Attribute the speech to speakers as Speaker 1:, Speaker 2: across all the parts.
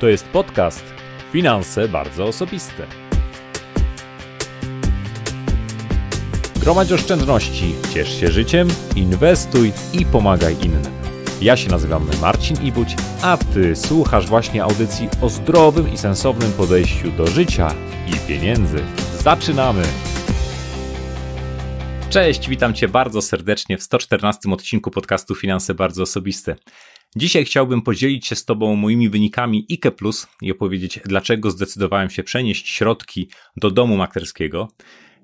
Speaker 1: To jest podcast Finanse bardzo osobiste. Gromadź oszczędności, ciesz się życiem, inwestuj i pomagaj innym. Ja się nazywam Marcin Ibuć, a Ty słuchasz właśnie audycji o zdrowym i sensownym podejściu do życia i pieniędzy. Zaczynamy! Cześć, witam Cię bardzo serdecznie w 114 odcinku podcastu Finanse Bardzo Osobiste. Dzisiaj chciałbym podzielić się z Tobą moimi wynikami IKE Plus i opowiedzieć, dlaczego zdecydowałem się przenieść środki do domu maklerskiego.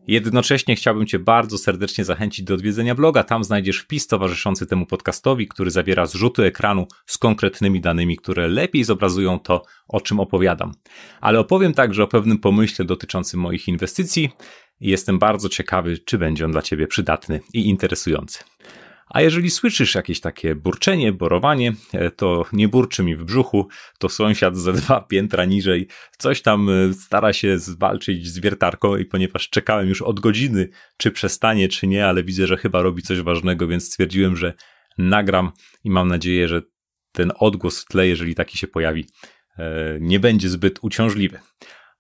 Speaker 1: Jednocześnie chciałbym Cię bardzo serdecznie zachęcić do odwiedzenia bloga. Tam znajdziesz wpis towarzyszący temu podcastowi, który zawiera zrzuty ekranu z konkretnymi danymi, które lepiej zobrazują to, o czym opowiadam. Ale opowiem także o pewnym pomyśle dotyczącym moich inwestycji jestem bardzo ciekawy, czy będzie on dla Ciebie przydatny i interesujący. A jeżeli słyszysz jakieś takie burczenie, borowanie, e, to nie burczy mi w brzuchu, to sąsiad ze dwa piętra niżej coś tam e, stara się zwalczyć z wiertarką i ponieważ czekałem już od godziny, czy przestanie, czy nie, ale widzę, że chyba robi coś ważnego, więc stwierdziłem, że nagram i mam nadzieję, że ten odgłos w tle, jeżeli taki się pojawi, e, nie będzie zbyt uciążliwy.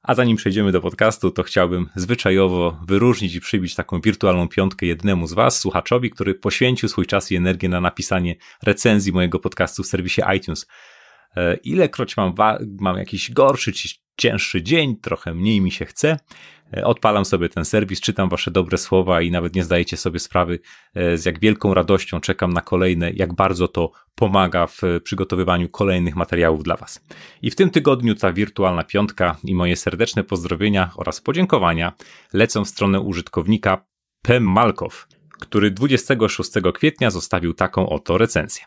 Speaker 1: A zanim przejdziemy do podcastu, to chciałbym zwyczajowo wyróżnić i przybić taką wirtualną piątkę jednemu z Was, słuchaczowi, który poświęcił swój czas i energię na napisanie recenzji mojego podcastu w serwisie iTunes. E, ilekroć mam, mam jakiś gorszy czy cięższy dzień, trochę mniej mi się chce, E, odpalam sobie ten serwis, czytam wasze dobre słowa i nawet nie zdajecie sobie sprawy, e, z jak wielką radością czekam na kolejne, jak bardzo to pomaga w e, przygotowywaniu kolejnych materiałów dla was. I w tym tygodniu ta wirtualna piątka i moje serdeczne pozdrowienia oraz podziękowania lecą w stronę użytkownika P. Malkow, który 26 kwietnia zostawił taką oto recenzję.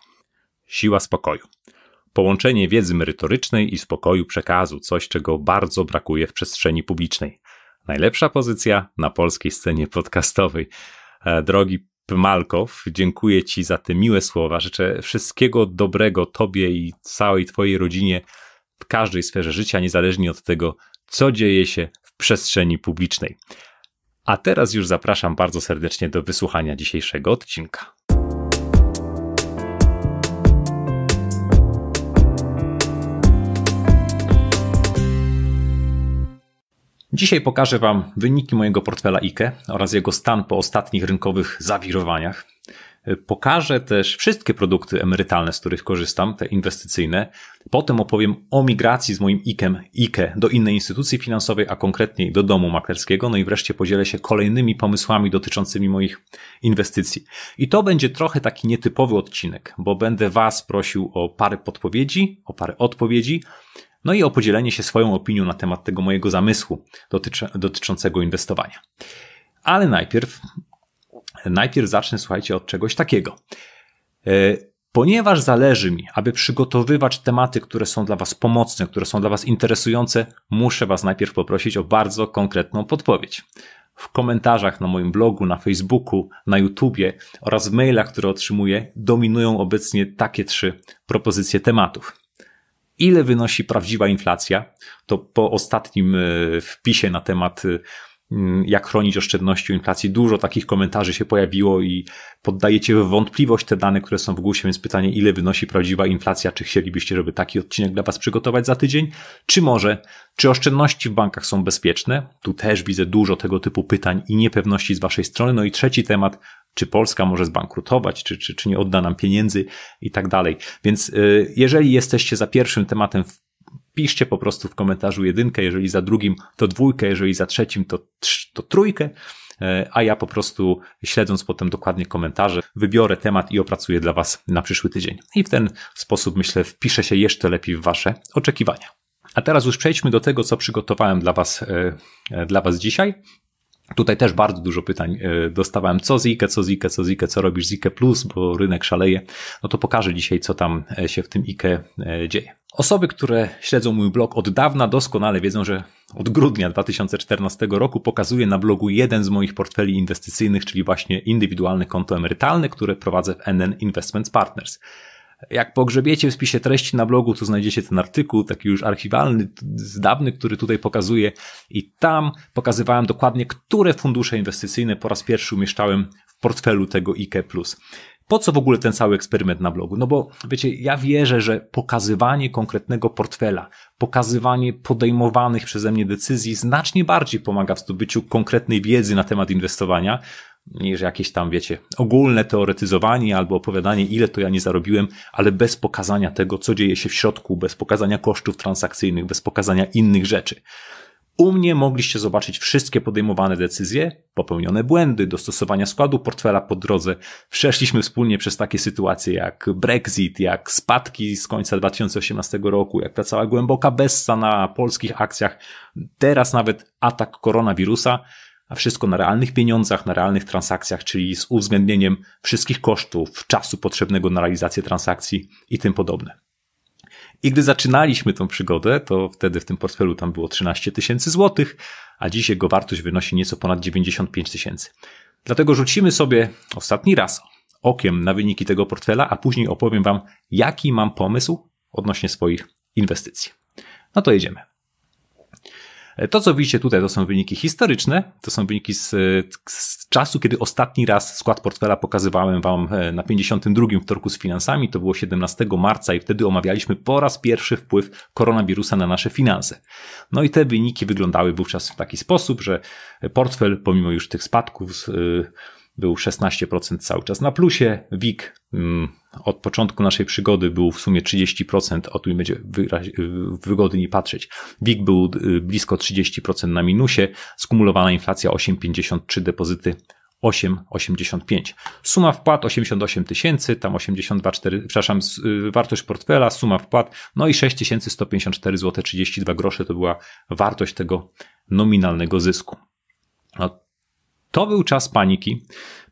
Speaker 1: Siła spokoju. Połączenie wiedzy merytorycznej i spokoju przekazu, coś czego bardzo brakuje w przestrzeni publicznej najlepsza pozycja na polskiej scenie podcastowej. E, drogi Pmalkow, dziękuję Ci za te miłe słowa. Życzę wszystkiego dobrego Tobie i całej Twojej rodzinie w każdej sferze życia, niezależnie od tego, co dzieje się w przestrzeni publicznej. A teraz już zapraszam bardzo serdecznie do wysłuchania dzisiejszego odcinka. Dzisiaj pokażę Wam wyniki mojego portfela IKE oraz jego stan po ostatnich rynkowych zawirowaniach. E, pokażę też wszystkie produkty emerytalne, z których korzystam, te inwestycyjne. Potem opowiem o migracji z moim IKEM IKE do innej instytucji finansowej, a konkretniej do domu maklerskiego. No i wreszcie podzielę się kolejnymi pomysłami dotyczącymi moich inwestycji. I to będzie trochę taki nietypowy odcinek, bo będę Was prosił o parę podpowiedzi, o parę odpowiedzi no i o podzielenie się swoją opinią na temat tego mojego zamysłu dotyczącego inwestowania. Ale najpierw, najpierw zacznę, słuchajcie, od czegoś takiego. E, ponieważ zależy mi, aby przygotowywać tematy, które są dla Was pomocne, które są dla Was interesujące, muszę Was najpierw poprosić o bardzo konkretną podpowiedź. W komentarzach na moim blogu, na Facebooku, na YouTubie oraz w mailach, które otrzymuję, dominują obecnie takie trzy propozycje tematów ile wynosi prawdziwa inflacja, to po ostatnim e, wpisie na temat e, Mm, jak chronić oszczędności u inflacji. Dużo takich komentarzy się pojawiło i poddajecie w wątpliwość te dane, które są w głosie, więc pytanie, ile wynosi prawdziwa inflacja, czy chcielibyście, żeby taki odcinek dla Was przygotować za tydzień, czy może, czy oszczędności w bankach są bezpieczne? Tu też widzę dużo tego typu pytań i niepewności z Waszej strony. No i trzeci temat, czy Polska może zbankrutować, czy, czy, czy nie odda nam pieniędzy i tak dalej. Więc y, jeżeli jesteście za pierwszym tematem w piszcie po prostu w komentarzu jedynkę, jeżeli za drugim to dwójkę, jeżeli za trzecim to, to trójkę, e, a ja po prostu śledząc potem dokładnie komentarze, wybiorę temat i opracuję dla Was na przyszły tydzień. I w ten sposób, myślę, wpiszę się jeszcze lepiej w Wasze oczekiwania. A teraz już przejdźmy do tego, co przygotowałem dla Was, e, e, dla was dzisiaj. Tutaj też bardzo dużo pytań e, dostawałem. Co z IKE, co z IKE, co z IKE, co robisz z IKE Plus, bo rynek szaleje. No to pokażę dzisiaj, co tam e, się w tym IKE e, dzieje. Osoby, które śledzą mój blog od dawna doskonale wiedzą, że od grudnia 2014 roku pokazuję na blogu jeden z moich portfeli inwestycyjnych, czyli właśnie indywidualne konto emerytalne, które prowadzę w NN Investments Partners. Jak pogrzebiecie w spisie treści na blogu, to znajdziecie ten artykuł, taki już archiwalny, dawny, który tutaj pokazuję. I tam pokazywałem dokładnie, które fundusze inwestycyjne po raz pierwszy umieszczałem w portfelu tego IKE. Po co w ogóle ten cały eksperyment na blogu? No bo wiecie, ja wierzę, że pokazywanie konkretnego portfela, pokazywanie podejmowanych przeze mnie decyzji znacznie bardziej pomaga w zdobyciu konkretnej wiedzy na temat inwestowania, niż jakieś tam, wiecie, ogólne teoretyzowanie albo opowiadanie, ile to ja nie zarobiłem, ale bez pokazania tego, co dzieje się w środku, bez pokazania kosztów transakcyjnych, bez pokazania innych rzeczy. U mnie mogliście zobaczyć wszystkie podejmowane decyzje, popełnione błędy, dostosowania składu portfela po drodze. Przeszliśmy wspólnie przez takie sytuacje jak Brexit, jak spadki z końca 2018 roku, jak ta cała głęboka bessa na polskich akcjach, teraz nawet atak koronawirusa a wszystko na realnych pieniądzach, na realnych transakcjach, czyli z uwzględnieniem wszystkich kosztów, czasu potrzebnego na realizację transakcji i tym podobne. I gdy zaczynaliśmy tą przygodę, to wtedy w tym portfelu tam było 13 tysięcy złotych, a dziś jego wartość wynosi nieco ponad 95 tysięcy. Dlatego rzucimy sobie ostatni raz okiem na wyniki tego portfela, a później opowiem Wam, jaki mam pomysł odnośnie swoich inwestycji. No to jedziemy. To, co widzicie tutaj, to są wyniki historyczne, to są wyniki z, z czasu, kiedy ostatni raz skład portfela pokazywałem wam e, na 52 wtorku z finansami, to było 17 marca i wtedy omawialiśmy po raz pierwszy wpływ koronawirusa na nasze finanse. No i te wyniki wyglądały wówczas w taki sposób, że portfel pomimo już tych spadków, yy, był 16% cały czas na plusie. WIG mm, od początku naszej przygody był w sumie 30%, o tu będzie wygodnie nie patrzeć. WIG był y, blisko 30% na minusie, skumulowana inflacja 8,53, depozyty 8,85. Suma wpłat 88 tysięcy, tam 82,4. przepraszam, y, wartość portfela, suma wpłat, no i 6154,32 zł 32 grosze to była wartość tego nominalnego zysku. No, to był czas paniki.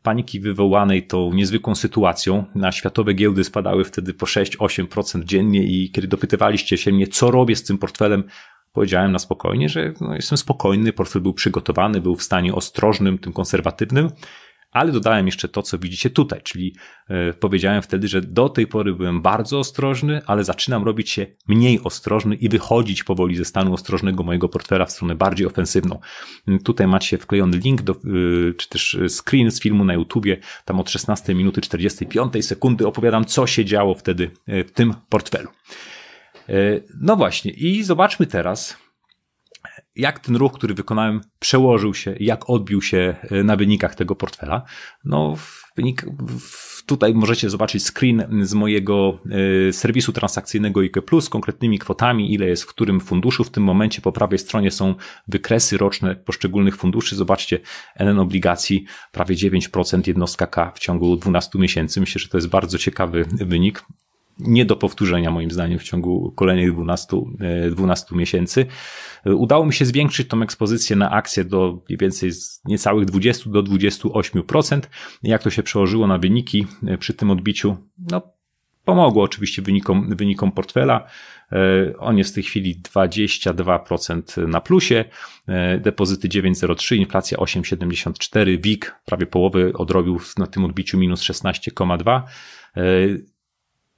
Speaker 1: Paniki wywołanej tą niezwykłą sytuacją. Na światowe giełdy spadały wtedy po 6-8% dziennie i kiedy dopytywaliście się mnie, co robię z tym portfelem, powiedziałem na spokojnie, że no, jestem spokojny, portfel był przygotowany, był w stanie ostrożnym, tym konserwatywnym ale dodałem jeszcze to, co widzicie tutaj, czyli e, powiedziałem wtedy, że do tej pory byłem bardzo ostrożny, ale zaczynam robić się mniej ostrożny i wychodzić powoli ze stanu ostrożnego mojego portfela w stronę bardziej ofensywną. Mm, tutaj macie wklejony link, do, y, czy też y, screen z filmu na YouTubie, tam od 16 minuty 45 sekundy opowiadam, co się działo wtedy e, w tym portfelu. E, no właśnie, i zobaczmy teraz, jak ten ruch, który wykonałem, przełożył się, jak odbił się e, na wynikach tego portfela. No, wynik, tutaj możecie zobaczyć screen z mojego e, serwisu transakcyjnego IK, z konkretnymi kwotami, ile jest w którym funduszu. W tym momencie po prawej stronie są wykresy roczne poszczególnych funduszy. Zobaczcie, NN obligacji prawie 9% jednostka K w ciągu 12 miesięcy. Myślę, że to jest bardzo ciekawy wynik nie do powtórzenia moim zdaniem w ciągu kolejnych 12, 12 e, miesięcy. E, udało mi się zwiększyć tą ekspozycję na akcję do mniej więcej z niecałych 20 do 28%. Jak to się przełożyło na wyniki e, przy tym odbiciu? No, pomogło oczywiście wynikom, wynikom portfela. On jest w tej chwili 22% na plusie, depozyty 9,03, inflacja 8,74, WIG prawie połowy odrobił na tym odbiciu minus 16,2.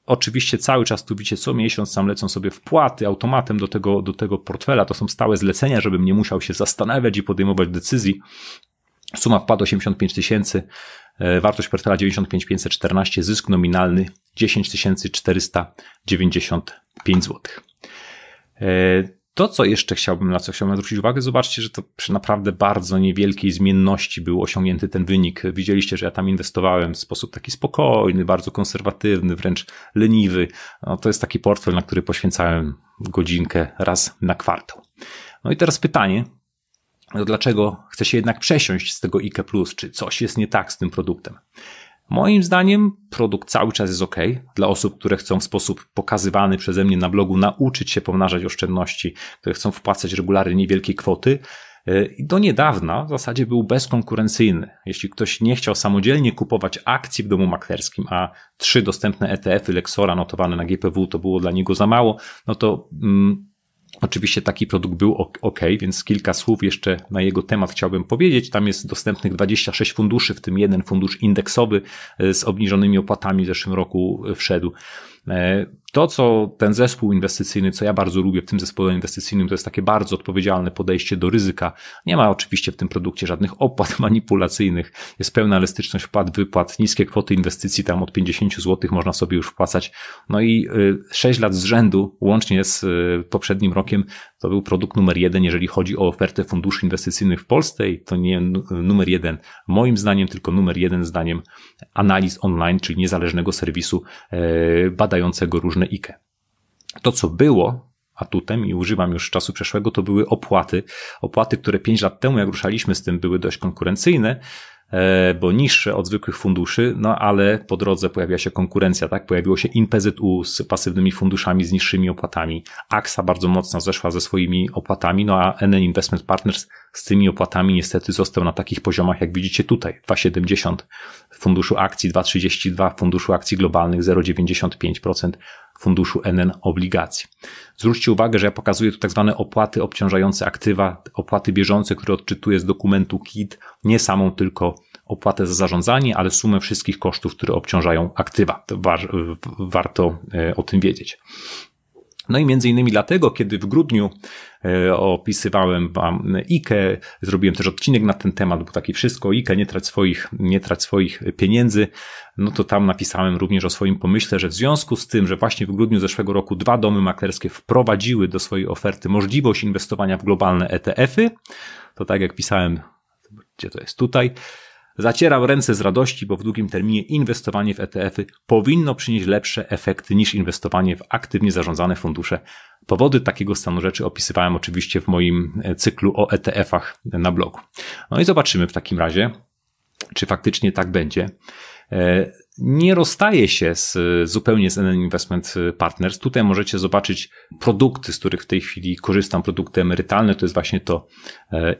Speaker 1: Oczywiście cały czas tu widzicie, co miesiąc sam lecą sobie wpłaty automatem do tego, do tego portfela. To są stałe zlecenia, żebym nie musiał się zastanawiać i podejmować decyzji. Suma wpadła 85 tysięcy, e, wartość portfela 95 514, zysk nominalny 10 495 zł. To, co jeszcze chciałbym, na co chciałbym zwrócić uwagę, zobaczcie, że to przy naprawdę bardzo niewielkiej zmienności był osiągnięty ten wynik. Widzieliście, że ja tam inwestowałem w sposób taki spokojny, bardzo konserwatywny, wręcz leniwy. No, to jest taki portfel, na który poświęcałem godzinkę raz na kwartał. No i teraz pytanie, no dlaczego chce się jednak przesiąść z tego IKE Plus? Czy coś jest nie tak z tym produktem? Moim zdaniem produkt cały czas jest ok dla osób, które chcą w sposób pokazywany przeze mnie na blogu nauczyć się pomnażać oszczędności, które chcą wpłacać regularnie niewielkie kwoty. Y, I do niedawna w zasadzie był bezkonkurencyjny. Jeśli ktoś nie chciał samodzielnie kupować akcji w domu maklerskim, a trzy dostępne ETF-y Lexora notowane na GPW to było dla niego za mało, no to mm, Oczywiście taki produkt był ok, więc kilka słów jeszcze na jego temat chciałbym powiedzieć. Tam jest dostępnych 26 funduszy, w tym jeden fundusz indeksowy e, z obniżonymi opłatami w zeszłym roku e, wszedł. E, to, co ten zespół inwestycyjny, co ja bardzo lubię w tym zespole inwestycyjnym, to jest takie bardzo odpowiedzialne podejście do ryzyka. Nie ma oczywiście w tym produkcie żadnych opłat manipulacyjnych, jest pełna elastyczność wpłat, wypłat, niskie kwoty inwestycji, tam od 50 zł można sobie już wpłacać. No i 6 y, lat z rzędu, łącznie z y, poprzednim rokiem, to był produkt numer jeden, jeżeli chodzi o ofertę funduszy inwestycyjnych w Polsce i to nie numer jeden moim zdaniem, tylko numer jeden zdaniem analiz online, czyli niezależnego serwisu e, badającego różne różne IKE. To, co było atutem i używam już czasu przeszłego, to były opłaty. Opłaty, które 5 lat temu, jak ruszaliśmy z tym, były dość konkurencyjne, e, bo niższe od zwykłych funduszy, no ale po drodze pojawiła się konkurencja, tak? Pojawiło się InPZU z pasywnymi funduszami z niższymi opłatami. AXA bardzo mocno zeszła ze swoimi opłatami, no a NN Investment Partners z tymi opłatami niestety został na takich poziomach, jak widzicie tutaj. 2,70 w funduszu akcji, 2,32 w funduszu akcji globalnych, 0,95% funduszu NN obligacji. Zwróćcie uwagę, że ja pokazuję tu tak zwane opłaty obciążające aktywa, opłaty bieżące, które odczytuję z dokumentu KIT, nie samą tylko opłatę za zarządzanie, ale sumę wszystkich kosztów, które obciążają aktywa. War, warto e, o tym wiedzieć. No i między innymi dlatego, kiedy w grudniu E, opisywałem wam IKE, zrobiłem też odcinek na ten temat, bo taki wszystko IKE, nie trać swoich, nie trać swoich pieniędzy, no to tam napisałem również o swoim pomyśle, że w związku z tym, że właśnie w grudniu zeszłego roku dwa domy maklerskie wprowadziły do swojej oferty możliwość inwestowania w globalne ETF-y, to tak jak pisałem, gdzie to jest tutaj, Zacieram ręce z radości, bo w długim terminie inwestowanie w ETF-y powinno przynieść lepsze efekty niż inwestowanie w aktywnie zarządzane fundusze. Powody takiego stanu rzeczy opisywałem oczywiście w moim e, cyklu o ETF-ach na blogu. No i zobaczymy w takim razie, czy faktycznie tak będzie. E, nie rozstaje się z, zupełnie z NN Investment Partners. Tutaj możecie zobaczyć produkty, z których w tej chwili korzystam, produkty emerytalne. To jest właśnie to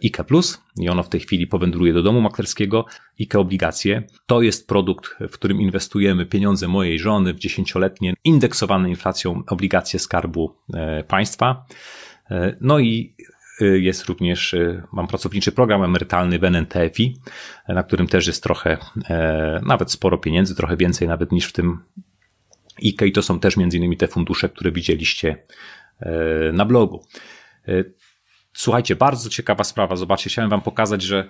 Speaker 1: IKE Plus i ono w tej chwili powędruje do domu maklerskiego. IKE Obligacje to jest produkt, w którym inwestujemy pieniądze mojej żony w dziesięcioletnie indeksowane inflacją obligacje skarbu e, państwa. E, no i Y, jest również, y, mam pracowniczy program emerytalny BNNTFI, y, na którym też jest trochę, e, nawet sporo pieniędzy, trochę więcej nawet niż w tym IKE i to są też między innymi te fundusze, które widzieliście e, na blogu. E, słuchajcie, bardzo ciekawa sprawa. Zobaczcie, chciałem Wam pokazać, że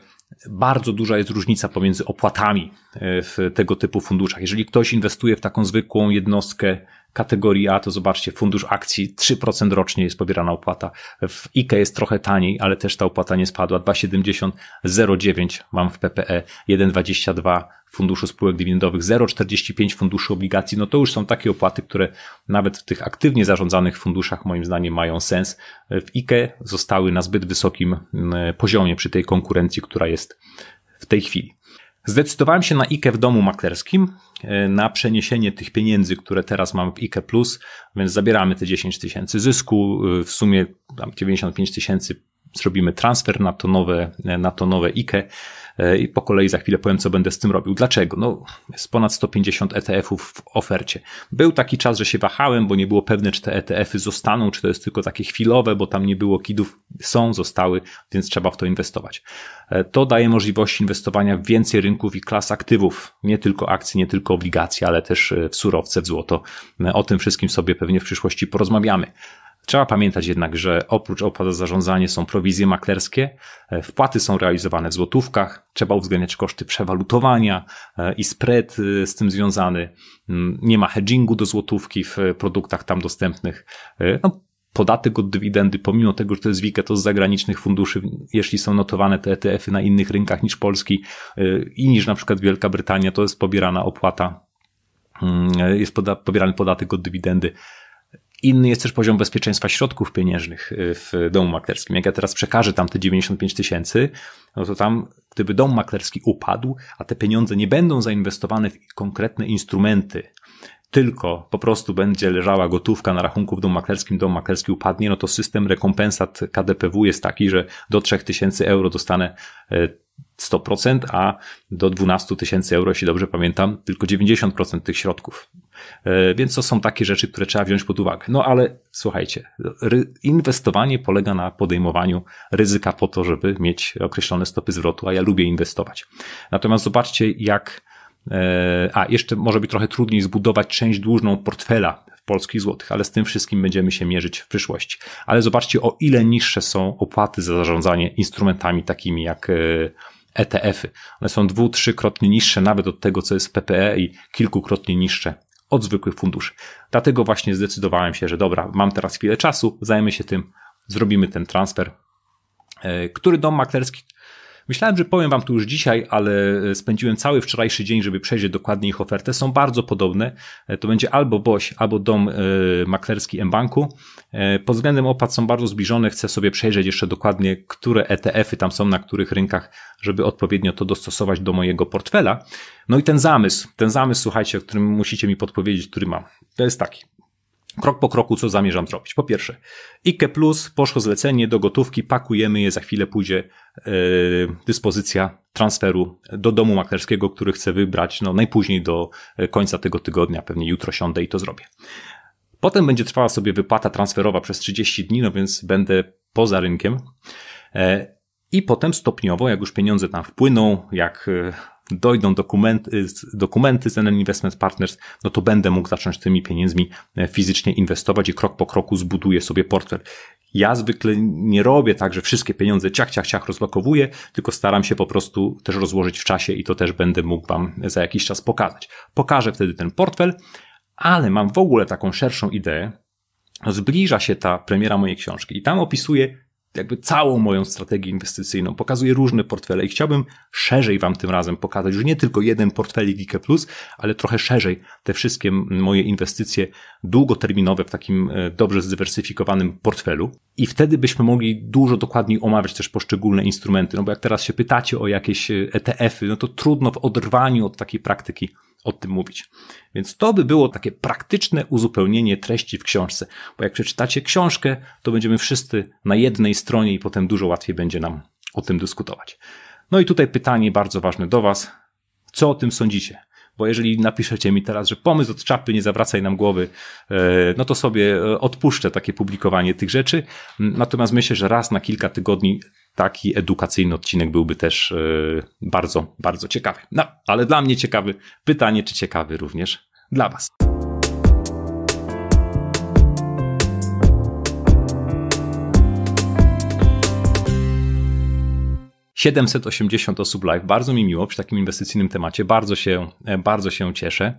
Speaker 1: bardzo duża jest różnica pomiędzy opłatami w tego typu funduszach. Jeżeli ktoś inwestuje w taką zwykłą jednostkę kategorii A, to zobaczcie, fundusz akcji 3% rocznie jest pobierana opłata. W IKE jest trochę taniej, ale też ta opłata nie spadła. 2,70,09 mam w PPE, 1,22 funduszu spółek dywidendowych, 0,45 funduszu obligacji. No to już są takie opłaty, które nawet w tych aktywnie zarządzanych funduszach moim zdaniem mają sens. W IKE zostały na zbyt wysokim mm, poziomie przy tej konkurencji, która jest w tej chwili. Zdecydowałem się na IKE w domu maklerskim, e, na przeniesienie tych pieniędzy, które teraz mam w IKE Plus, więc zabieramy te 10 tysięcy zysku, e, w sumie tam 95 tysięcy zrobimy transfer na to nowe, e, na to nowe IKE E, i po kolei za chwilę powiem, co będę z tym robił. Dlaczego? No, jest ponad 150 ETF-ów w ofercie. Był taki czas, że się wahałem, bo nie było pewne, czy te ETF-y zostaną, czy to jest tylko takie chwilowe, bo tam nie było kidów. Są, zostały, więc trzeba w to inwestować. E, to daje możliwość inwestowania w więcej rynków i klas aktywów, nie tylko akcji, nie tylko obligacje, ale też e, w surowce, w złoto. O tym wszystkim sobie pewnie w przyszłości porozmawiamy. Trzeba pamiętać jednak, że oprócz opłat za zarządzanie są prowizje maklerskie, e, wpłaty są realizowane w złotówkach, trzeba uwzględniać koszty przewalutowania e, i spread e, z tym związany. Mm, nie ma hedgingu do złotówki w produktach tam dostępnych. No, podatek od dywidendy, pomimo tego, że to jest WIKE, to z zagranicznych funduszy, jeśli są notowane te ETF-y na innych rynkach niż Polski i niż na przykład Wielka Brytania, to jest pobierana opłata, mm, jest pobierany podatek od dywidendy. Inny jest też poziom bezpieczeństwa środków pieniężnych y, w domu maklerskim. Jak ja teraz przekażę tam te 95 tysięcy, no to tam, gdyby dom maklerski upadł, a te pieniądze nie będą zainwestowane w konkretne instrumenty, tylko po prostu będzie leżała gotówka na rachunku w domu maklerskim, dom maklerski upadnie, no to system rekompensat KDPW jest taki, że do 3000 euro dostanę y, 100%, a do 12 tysięcy euro, jeśli dobrze pamiętam, tylko 90% tych środków. E, więc to są takie rzeczy, które trzeba wziąć pod uwagę. No ale słuchajcie, inwestowanie polega na podejmowaniu ryzyka po to, żeby mieć określone stopy zwrotu, a ja lubię inwestować. Natomiast zobaczcie, jak. E, a jeszcze może być trochę trudniej zbudować część dłużną portfela w polskich złotych, ale z tym wszystkim będziemy się mierzyć w przyszłości. Ale zobaczcie, o ile niższe są opłaty za zarządzanie instrumentami takimi jak e, ETF-y. One są dwu, trzykrotnie niższe nawet od tego, co jest w PPE i kilkukrotnie niższe od zwykłych funduszy. Dlatego właśnie zdecydowałem się, że dobra, mam teraz chwilę czasu, zajmę się tym, zrobimy ten transfer, e, który dom maklerski Myślałem, że powiem wam tu już dzisiaj, ale e, spędziłem cały wczorajszy dzień, żeby przejrzeć dokładnie ich ofertę. Są bardzo podobne. E, to będzie albo Boś, albo dom e, maklerski M-Banku. Pod względem opłat są bardzo zbliżone. Chcę sobie przejrzeć jeszcze dokładnie, które ETF-y tam są, na których rynkach, żeby odpowiednio to dostosować do mojego portfela. No i ten zamysł, ten zamysł, słuchajcie, o którym musicie mi podpowiedzieć, który mam, to jest taki krok po kroku, co zamierzam zrobić. Po pierwsze, IKE Plus, poszło zlecenie do gotówki, pakujemy je, za chwilę pójdzie yy, dyspozycja transferu do domu maklerskiego, który chcę wybrać no, najpóźniej do e, końca tego tygodnia, pewnie jutro siądę i to zrobię. Potem będzie trwała sobie wypłata transferowa przez 30 dni, no więc będę poza rynkiem. E, I potem stopniowo, jak już pieniądze tam wpłyną, jak dojdą dokumenty, dokumenty z NN Investment Partners, no to będę mógł zacząć tymi pieniędzmi e, fizycznie inwestować i krok po kroku zbuduję sobie portfel. Ja zwykle nie robię tak, że wszystkie pieniądze ciach, ciach, ciach rozlokowuję, tylko staram się po prostu też rozłożyć w czasie i to też będę mógł Wam za jakiś czas pokazać. Pokażę wtedy ten portfel, ale mam w ogóle taką szerszą ideę. Zbliża się ta premiera mojej książki i tam opisuję jakby całą moją strategię inwestycyjną. Pokazuję różne portfele i chciałbym szerzej Wam tym razem pokazać, już nie tylko jeden portfelik IKE Plus, ale trochę szerzej te wszystkie moje inwestycje długoterminowe w takim e, dobrze zdywersyfikowanym portfelu. I wtedy byśmy mogli dużo dokładniej omawiać też poszczególne instrumenty, no bo jak teraz się pytacie o jakieś ETF-y, e no to trudno w oderwaniu od takiej praktyki o tym mówić. Więc to by było takie praktyczne uzupełnienie treści w książce, bo jak przeczytacie książkę, to będziemy wszyscy na jednej stronie i potem dużo łatwiej będzie nam o tym dyskutować. No i tutaj pytanie bardzo ważne do Was. Co o tym sądzicie? Bo jeżeli napiszecie mi teraz, że pomysł od czapy nie zawracaj nam głowy, e, no to sobie e, odpuszczę takie publikowanie tych rzeczy. Natomiast myślę, że raz na kilka tygodni taki edukacyjny odcinek byłby też e, bardzo, bardzo ciekawy. No, ale dla mnie ciekawy pytanie, czy ciekawy również dla Was. Siedemset osiemdziesiąt osób live. Bardzo mi miło przy takim inwestycyjnym temacie. Bardzo się, e, bardzo się cieszę.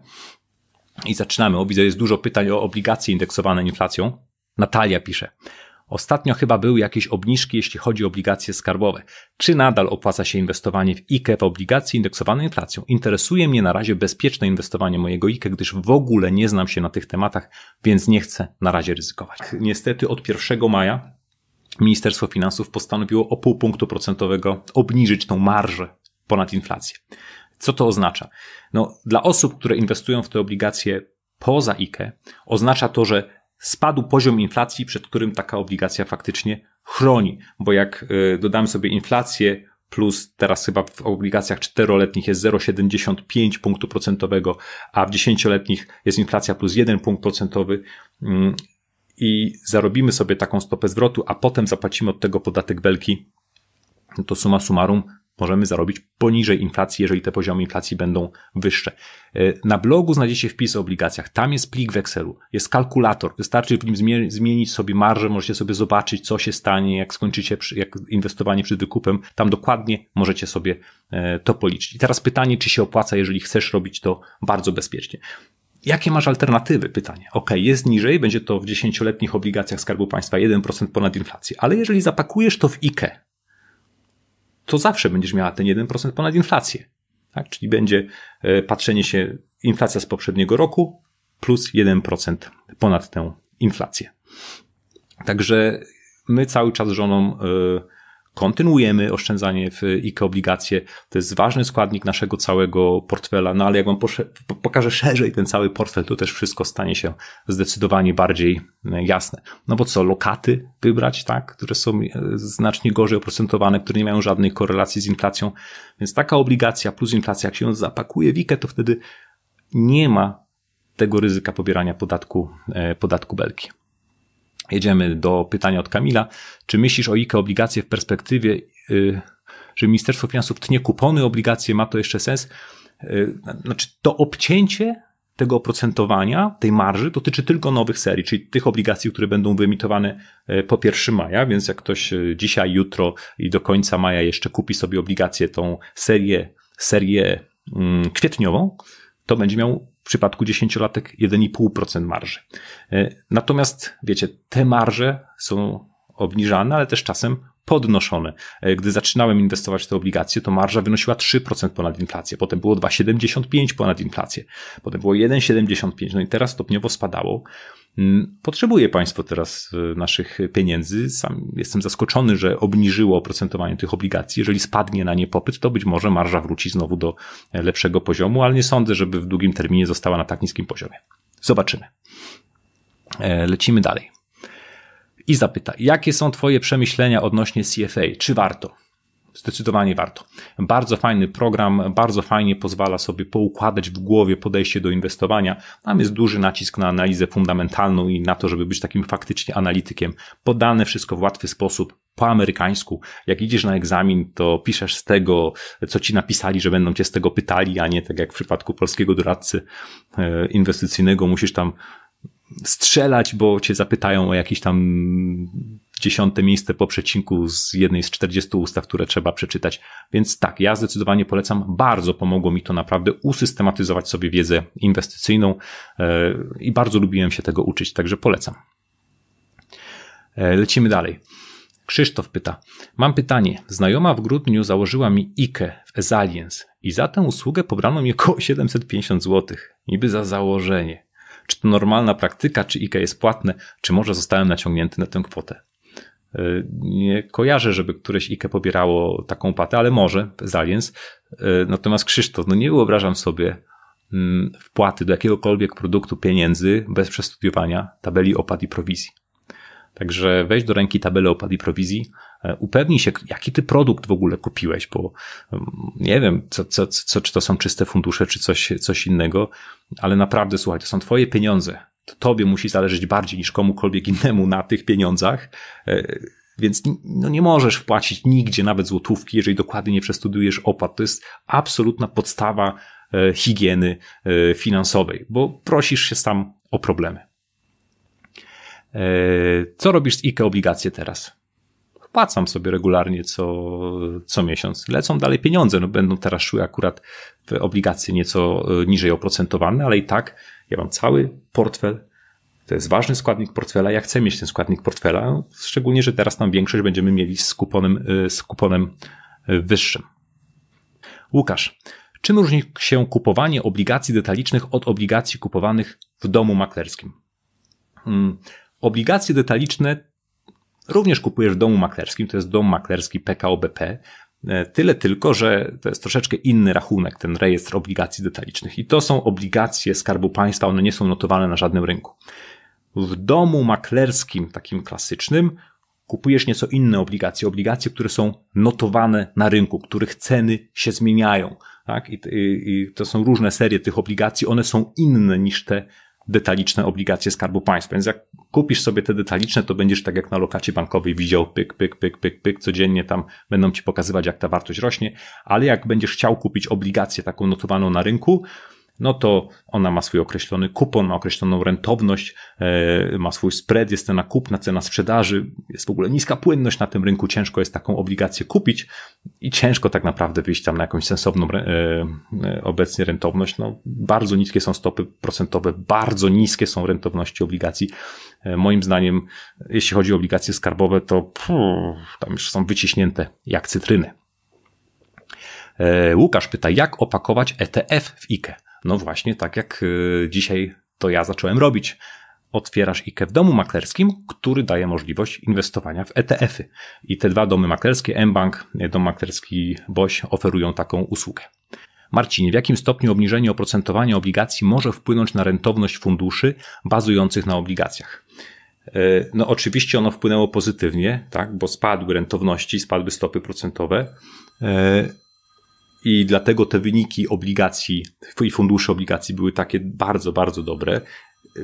Speaker 1: I zaczynamy. O, widzę, jest dużo pytań o obligacje indeksowane inflacją. Natalia pisze. Ostatnio chyba były jakieś obniżki, jeśli chodzi o obligacje skarbowe. Czy nadal opłaca się inwestowanie w IKE w obligacje indeksowane inflacją? Interesuje mnie na razie bezpieczne inwestowanie mojego IKE, gdyż w ogóle nie znam się na tych tematach, więc nie chcę na razie ryzykować. Niestety od 1 maja Ministerstwo Finansów postanowiło o pół punktu procentowego obniżyć tą marżę ponad inflację. Co to oznacza? No, dla osób, które inwestują w te obligacje poza IKE, oznacza to, że spadł poziom inflacji, przed którym taka obligacja faktycznie chroni. Bo jak e, dodamy sobie inflację plus teraz chyba w obligacjach czteroletnich jest 0,75 punktu procentowego, a w dziesięcioletnich jest inflacja plus 1 punkt procentowy mm, i zarobimy sobie taką stopę zwrotu, a potem zapłacimy od tego podatek belki, to suma summarum możemy zarobić poniżej inflacji, jeżeli te poziomy inflacji będą wyższe. E, na blogu znajdziecie wpis o obligacjach. Tam jest plik wekselu, jest kalkulator. Wystarczy w nim zmienić sobie marżę, możecie sobie zobaczyć, co się stanie, jak skończycie przy, jak inwestowanie przed wykupem. Tam dokładnie możecie sobie e, to policzyć. I teraz pytanie, czy się opłaca, jeżeli chcesz robić to bardzo bezpiecznie. Jakie masz alternatywy? Pytanie. Ok, jest niżej, będzie to w dziesięcioletnich obligacjach Skarbu Państwa 1% ponad inflację, ale jeżeli zapakujesz to w IKE, to zawsze będziesz miała ten 1% ponad inflację. Tak? Czyli będzie e, patrzenie się inflacja z poprzedniego roku plus 1% ponad tę inflację. Także my cały czas żoną e, kontynuujemy oszczędzanie w IKE obligacje. To jest ważny składnik naszego całego portfela, no ale jak wam pokażę szerzej ten cały portfel, to też wszystko stanie się zdecydowanie bardziej e, jasne. No bo co, lokaty wybrać, tak, które są e, znacznie gorzej oprocentowane, które nie mają żadnej korelacji z inflacją, więc taka obligacja plus inflacja, jak się ją zapakuje w IKE, to wtedy nie ma tego ryzyka pobierania podatku, e, podatku belki. Jedziemy do pytania od Kamila. Czy myślisz o IKE obligacje w perspektywie, y, że Ministerstwo Finansów tnie kupony, obligacje, ma to jeszcze sens? Y, znaczy, to obcięcie tego oprocentowania, tej marży dotyczy tylko nowych serii, czyli tych obligacji, które będą wyemitowane y, po 1 maja, więc jak ktoś dzisiaj, jutro i do końca maja jeszcze kupi sobie obligację tą serię, serię mm, kwietniową, to będzie miał w przypadku dziesięciolatek 1,5% marży. E, natomiast wiecie, te marże są obniżane, ale też czasem podnoszone. E, gdy zaczynałem inwestować w te obligacje, to marża wynosiła 3% ponad inflację, potem było 2,75 ponad inflację, potem było 1,75, no i teraz stopniowo spadało. Mm, potrzebuję państwo teraz e, naszych pieniędzy. Sam jestem zaskoczony, że obniżyło oprocentowanie tych obligacji. Jeżeli spadnie na nie popyt, to być może marża wróci znowu do e, lepszego poziomu, ale nie sądzę, żeby w długim terminie została na tak niskim poziomie. Zobaczymy. Lecimy dalej i zapyta, jakie są Twoje przemyślenia odnośnie CFA? Czy warto? Zdecydowanie warto. Bardzo fajny program, bardzo fajnie pozwala sobie poukładać w głowie podejście do inwestowania. Tam jest duży nacisk na analizę fundamentalną i na to, żeby być takim faktycznie analitykiem. Podane wszystko w łatwy sposób, po amerykańsku. Jak idziesz na egzamin, to piszesz z tego, co ci napisali, że będą cię z tego pytali, a nie tak jak w przypadku polskiego doradcy e, inwestycyjnego, musisz tam strzelać, bo cię zapytają o jakieś tam dziesiąte miejsce po przecinku z jednej z 40 ustaw, które trzeba przeczytać. Więc tak, ja zdecydowanie polecam. Bardzo pomogło mi to naprawdę usystematyzować sobie wiedzę inwestycyjną e, i bardzo lubiłem się tego uczyć, także polecam. E, lecimy dalej. Krzysztof pyta. Mam pytanie. Znajoma w grudniu założyła mi IKE w Esalience i za tę usługę pobrano mi około 750 zł. Niby za założenie czy to normalna praktyka, czy IKE jest płatne, czy może zostałem naciągnięty na tę kwotę. Y, nie kojarzę, żeby któreś IKE pobierało taką patę, ale może z Aliens. Y, natomiast Krzysztof, no nie wyobrażam sobie mm, wpłaty do jakiegokolwiek produktu pieniędzy bez przestudiowania tabeli opad i prowizji. Także weź do ręki tabelę opad i prowizji, E, upewnij się, jaki ty produkt w ogóle kupiłeś, bo mm, nie wiem, co, co, co, czy to są czyste fundusze, czy coś, coś innego, ale naprawdę, słuchaj, to są twoje pieniądze. To tobie musi zależeć bardziej niż komukolwiek innemu na tych pieniądzach. E, więc no nie możesz wpłacić nigdzie nawet złotówki, jeżeli dokładnie nie przestudujesz opłat. To jest absolutna podstawa e, higieny finansowej, bo prosisz się sam o problemy. Co robisz z IKE obligacje teraz? wpłacam sobie regularnie co, co miesiąc. Lecą dalej pieniądze, no będą teraz szły akurat w obligacje nieco e, niżej oprocentowane, ale i tak ja mam cały portfel, to jest ważny składnik portfela, ja chcę mieć ten składnik portfela, szczególnie, że teraz tam większość będziemy mieli z kuponem, e, z kuponem e, wyższym. Łukasz, czym różni się kupowanie obligacji detalicznych od obligacji kupowanych w domu maklerskim? Mm, obligacje detaliczne również kupujesz w domu maklerskim, to jest dom maklerski PKOBP, e, Tyle tylko, że to jest troszeczkę inny rachunek, ten rejestr obligacji detalicznych. I to są obligacje Skarbu Państwa, one nie są notowane na żadnym rynku. W domu maklerskim, takim klasycznym, kupujesz nieco inne obligacje, obligacje, które są notowane na rynku, których ceny się zmieniają. Tak? I, i, I to są różne serie tych obligacji, one są inne niż te detaliczne obligacje Skarbu Państwa. Więc jak kupisz sobie te detaliczne, to będziesz tak jak na lokacie bankowej widział pyk, pyk, pyk, pyk, pyk, codziennie tam będą ci pokazywać, jak ta wartość rośnie, ale jak będziesz chciał kupić obligację taką notowaną na rynku, no to ona ma swój określony kupon, ma określoną rentowność, e, ma swój spread, jest cena kupna, cena sprzedaży, jest w ogóle niska płynność na tym rynku, ciężko jest taką obligację kupić i ciężko tak naprawdę wyjść tam na jakąś sensowną e, e, obecnie rentowność. No, bardzo niskie są stopy procentowe, bardzo niskie są rentowności obligacji. Moim zdaniem, jeśli chodzi o obligacje skarbowe, to pff, tam już są wyciśnięte jak cytryny. Łukasz pyta, jak opakować ETF w IKE? No właśnie tak jak y, dzisiaj to ja zacząłem robić. Otwierasz IKE w domu maklerskim, który daje możliwość inwestowania w ETF-y. I te dwa domy maklerskie, mBank, y, dom maklerski BOŚ oferują taką usługę. Marcinie, w jakim stopniu obniżenie oprocentowania obligacji może wpłynąć na rentowność funduszy bazujących na obligacjach? Y, no oczywiście ono wpłynęło pozytywnie, tak, bo spadły rentowności, spadły stopy procentowe i dlatego te wyniki obligacji i funduszy obligacji były takie bardzo, bardzo dobre.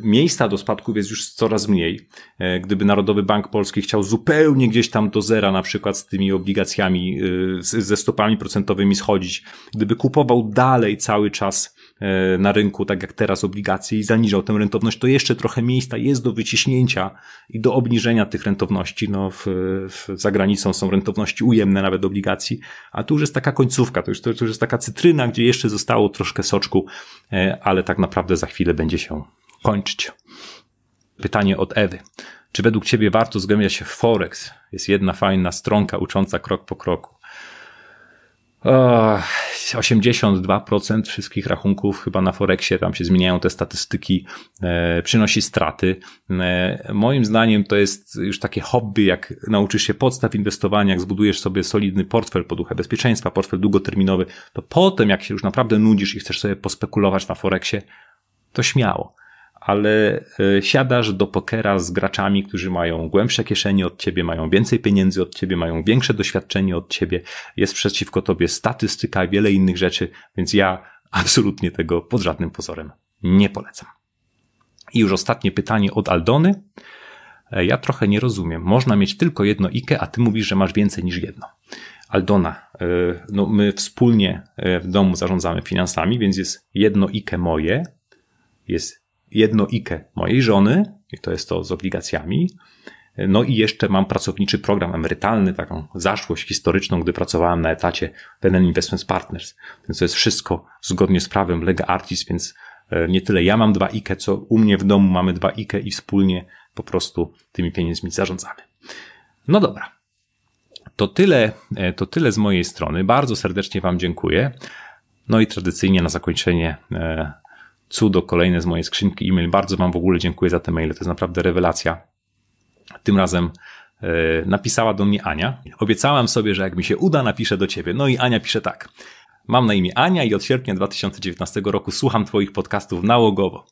Speaker 1: Miejsca do spadków jest już coraz mniej. E, gdyby Narodowy Bank Polski chciał zupełnie gdzieś tam do zera, na przykład z tymi obligacjami, e, ze stopami procentowymi schodzić, gdyby kupował dalej cały czas E, na rynku, tak jak teraz obligacje i zaniżał tę rentowność, to jeszcze trochę miejsca jest do wyciśnięcia i do obniżenia tych rentowności. No, w, w, za granicą są rentowności ujemne nawet obligacji, a tu już jest taka końcówka, to już, to, już jest taka cytryna, gdzie jeszcze zostało troszkę soczku, e, ale tak naprawdę za chwilę będzie się kończyć. Pytanie od Ewy. Czy według Ciebie warto zgłębiać się w Forex? Jest jedna fajna stronka ucząca krok po kroku. 82% wszystkich rachunków chyba na Forexie, tam się zmieniają te statystyki, e, przynosi straty. E, moim zdaniem to jest już takie hobby, jak nauczysz się podstaw inwestowania, jak zbudujesz sobie solidny portfel poduchę bezpieczeństwa, portfel długoterminowy, to potem jak się już naprawdę nudzisz i chcesz sobie pospekulować na Forexie, to śmiało ale e, siadasz do pokera z graczami, którzy mają głębsze kieszenie od ciebie, mają więcej pieniędzy od ciebie, mają większe doświadczenie od ciebie, jest przeciwko tobie statystyka i wiele innych rzeczy, więc ja absolutnie tego pod żadnym pozorem nie polecam. I już ostatnie pytanie od Aldony. E, ja trochę nie rozumiem. Można mieć tylko jedno IKE, a ty mówisz, że masz więcej niż jedno. Aldona, e, no my wspólnie w domu zarządzamy finansami, więc jest jedno IKE moje, jest jedno IKE mojej żony, i to jest to z obligacjami. No i jeszcze mam pracowniczy program emerytalny, taką zaszłość historyczną, gdy pracowałem na etacie PNL Investment Partners. Więc to jest wszystko zgodnie z prawem Lega Artis, więc e, nie tyle ja mam dwa IKE, co u mnie w domu mamy dwa IKE i wspólnie po prostu tymi pieniędzmi zarządzamy. No dobra. To tyle, e, to tyle z mojej strony. Bardzo serdecznie Wam dziękuję. No i tradycyjnie na zakończenie e, cudo kolejne z mojej skrzynki e-mail. Bardzo Wam w ogóle dziękuję za te maile, to jest naprawdę rewelacja. Tym razem e, napisała do mnie Ania. Obiecałam sobie, że jak mi się uda, napiszę do ciebie. No i Ania pisze tak. Mam na imię Ania i od sierpnia 2019 roku słucham Twoich podcastów nałogowo.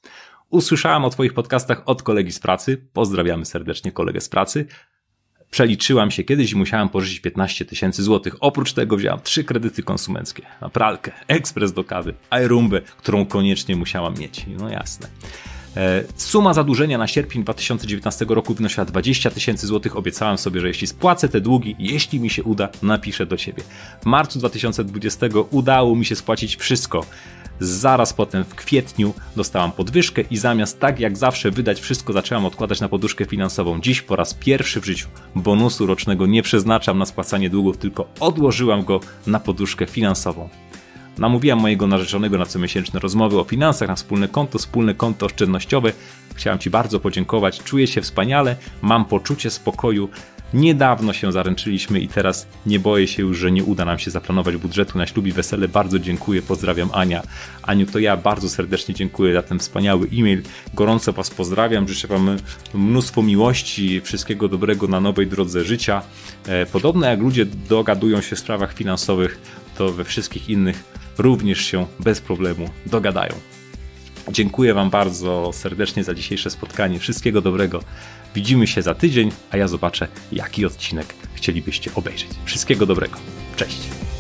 Speaker 1: Usłyszałam o Twoich podcastach od kolegi z pracy. Pozdrawiamy serdecznie kolegę z pracy. Przeliczyłam się kiedyś i musiałam pożyczyć 15 tysięcy złotych. Oprócz tego wzięłam trzy kredyty konsumenckie na pralkę, ekspres do kawy, aerumbę, którą koniecznie musiałam mieć. No jasne. E, suma zadłużenia na sierpień 2019 roku wynosiła 20 tysięcy złotych. Obiecałam sobie, że jeśli spłacę te długi, jeśli mi się uda, napiszę do ciebie. W marcu 2020 udało mi się spłacić wszystko. Zaraz potem w kwietniu dostałam podwyżkę i zamiast tak jak zawsze wydać wszystko, zaczęłam odkładać na poduszkę finansową. Dziś po raz pierwszy w życiu bonusu rocznego nie przeznaczam na spłacanie długów, tylko odłożyłam go na poduszkę finansową. Namówiłam mojego narzeczonego na comiesięczne rozmowy o finansach, na wspólne konto, wspólne konto oszczędnościowe. Chciałam Ci bardzo podziękować, czuję się wspaniale, mam poczucie spokoju, Niedawno się zaręczyliśmy i teraz nie boję się już, że nie uda nam się zaplanować budżetu na ślub i wesele. Bardzo dziękuję, pozdrawiam Ania. Aniu, to ja bardzo serdecznie dziękuję za ten wspaniały e-mail. Gorąco Was pozdrawiam, życzę Wam mnóstwo miłości, wszystkiego dobrego na nowej drodze życia. E, podobno jak ludzie dogadują się w sprawach finansowych, to we wszystkich innych również się bez problemu dogadają. Dziękuję Wam bardzo serdecznie za dzisiejsze spotkanie. Wszystkiego dobrego. Widzimy się za tydzień, a ja zobaczę, jaki odcinek chcielibyście obejrzeć. Wszystkiego dobrego. Cześć.